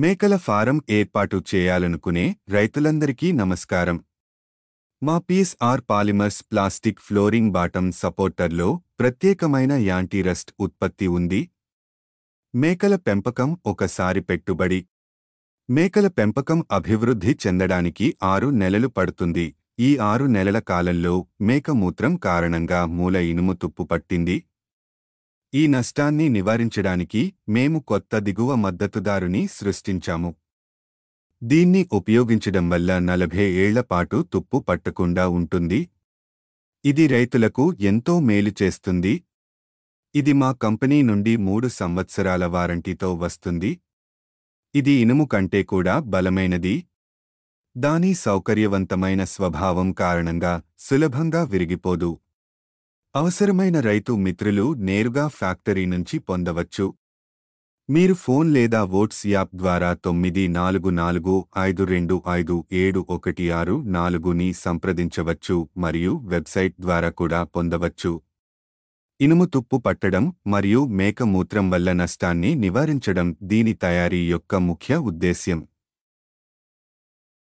మేకల ఫారం ఏర్పాటు చేయాలనుకునే రైతులందరికీ నమస్కారం మా PSR Polymers plastic flooring bottom సపోర్టర్లో ప్రత్యేకమైన యాంటీరస్ట్ ఉత్పత్తి ఉంది మేకల పెంపకం ఒకసారి పెట్టుబడి మేకల పెంపకం అభివృద్ధి చెందడానికి ఆరు నెలలు పడుతుంది ఈ ఆరు నెలల కాలంలో మేక మూత్రం కారణంగా మూల ఇనుము తుప్పు పట్టింది ఈ నష్టాన్ని నివారించడానికి మేము కొత్త దిగువ మద్దతుదారుని సృష్టించాము దీన్ని ఉపయోగించడం వల్ల నలభై ఏళ్లపాటు తుప్పు పట్టకుండా ఉంటుంది ఇది రైతులకు ఎంతో మేలు చేస్తుంది ఇది మా కంపెనీ నుండి మూడు సంవత్సరాల వారంటీతో వస్తుంది ఇది ఇనుము కంటే కూడా బలమైనది దాని సౌకర్యవంతమైన స్వభావం కారణంగా సులభంగా విరిగిపోదు అవసరమైన రైతు మిత్రులు నేరుగా ఫ్యాక్టరీ నుంచి పొందవచ్చు మీరు ఫోన్ లేదా వోట్స్ యాప్ ద్వారా తొమ్మిది నాలుగు నాలుగు ఐదు రెండు ఐదు ఏడు ఒకటి ఆరు నాలుగుని సంప్రదించవచ్చు మరియు వెబ్సైట్ ద్వారా కూడా పొందవచ్చు ఇనుము తుప్పు పట్టడం మరియు మేక మూత్రం వల్ల నష్టాన్ని నివారించడం దీని తయారీ యొక్క ముఖ్య ఉద్దేశ్యం